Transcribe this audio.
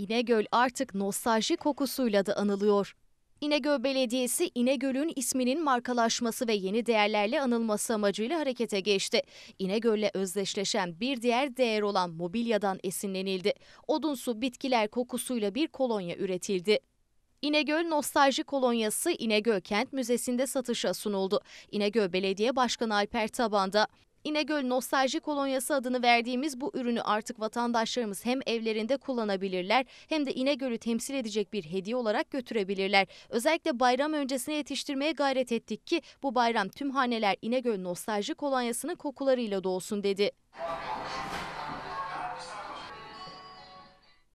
İnegöl artık nostalji kokusuyla da anılıyor. İnegöl Belediyesi İnegöl'ün isminin markalaşması ve yeni değerlerle anılması amacıyla harekete geçti. İnegöl'le özdeşleşen bir diğer değer olan mobilyadan esinlenildi. Odunsu bitkiler kokusuyla bir kolonya üretildi. İnegöl Nostalji Kolonyası İnegöl Kent Müzesi'nde satışa sunuldu. İnegöl Belediye Başkanı Alper Taban da İnegöl Nostalji Kolonyası adını verdiğimiz bu ürünü artık vatandaşlarımız hem evlerinde kullanabilirler hem de İnegöl'ü temsil edecek bir hediye olarak götürebilirler. Özellikle bayram öncesine yetiştirmeye gayret ettik ki bu bayram tüm haneler İnegöl Nostalji Kolonyası'nın kokularıyla dolsun dedi.